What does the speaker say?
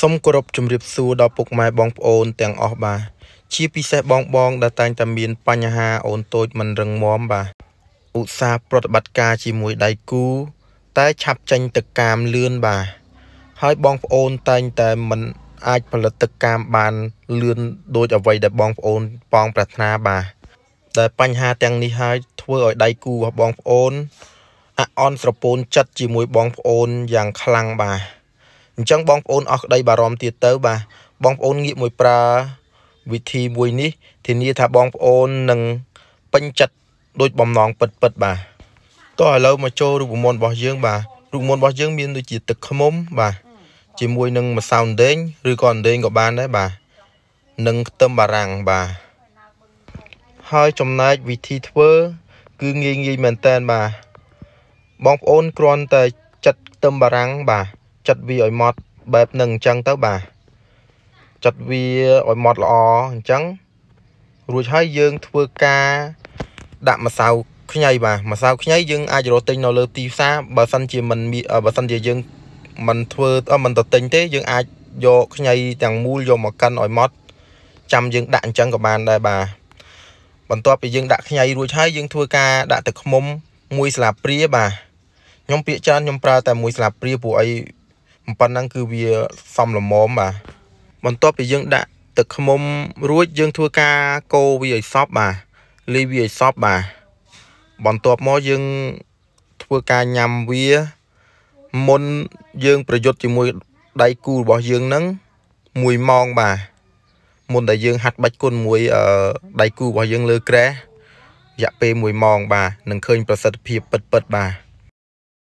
សូមគោរពជំរាបសួរដល់ពុកម៉ែបងប្អូនទាំងអស់បាទជាពិសេសបងបងដែលតែងតែមានបញ្ហាអូនតូចមិនរឹងមាំបាទឧស្សាហ៍ប្រតិបត្តិការជាមួយដៃគូតែឆាប់ចាញ់ទឹកកាមលឿនបាទហើយបងប្អូនតែងតែមិនអាចផលិតទឹកកាមបានលឿនដូចអ្វីដែលបងប្អូនបងប្រាថ្នាបាទដែលបញ្ហាទាំងនេះហើយធ្វើឲ្យដៃគូរបស់បងប្អូនអអន់ស្រពូនចិត្តជាមួយបងប្អូនយ៉ាងខ្លាំងបាទអញ្ចឹងបងប្អូនអស់ក្តីបារម្ភទៀតទៅ បាទបងប្អូនងាកមួយប្រើវិធីមួយនេះ ធានាថាបងប្អូននឹងពេញចិត្តដូចបំណងពិតពិតបាទតោះឥឡូវមកចូលរូបមន្តរបស់យើងបាទរូបមន្តរបស់យើងមានដូចជាទឹកខ្មុំបាទជាមួយនឹងម្សៅអណ្ដែងឬក៏អណ្ដែងក៏បានដែរបាទនិងខ្ទឹមបារាំងបាទហើយចំណែកវិធីធ្វើ គឺងាយងាយមែនតើបាទបងប្អូនគ្រាន់តែចិតខ្ទឹមបារាំងបាទចិតវាឲ្យម៉ត់បែបហ្នឹងអញ្ចឹងទៅបាទចិតវាឲ្យម៉ត់ល្អអញ្ចឹងរួចហើយយើងធ្វើការដាក់ម្សៅខ្ញីបាទម្សៅខ្ញីយើងអាចរកទិញនៅលើទីផ្សារបើសិនជាមិនបើសិនជាយើងមិនធ្វើមិនទៅទិញទេយើងអាចយកខ្ញីទាំងមូលយកមកកិនឲ្យម៉ត់ចាំយើងដាក់អញ្ចឹងក៏បានដែរបាទបន្ទាប់ពីយើងដាក់ខ្ញីរួចហើយយើងធ្វើការដាក់ទឹកឃ្មុំមួយស្លាបព្រាបាទខ្ញុំពាក្យច្រើនខ្ញុំប្រើតែមួយស្លាបព្រាព្រោះអីប៉ុណ្ណឹងគឺវាសំល្មមបាទបន្ទាប់ពីយើងដាក់ទឹកខ្មុំរួចយើង ធ្វើការកូរវាឲ្យសព្វបាទលាយវាឲ្យសព្វបាទបន្ទាប់មកយើងធ្វើការញ៉ាំវា មុនយើង ប្រយុទ្ធជាមួយដៃគូរបស់យើងនឹង1ម៉ោងបាទមុនដែលយើងហាត់បាច់គុណមួយដៃគូរបស់យើងលើក្រេះរយៈពេល1ម៉ោងបាទនឹងឃើញ ប្រសិទ្ធភាពពិតពិតបាទ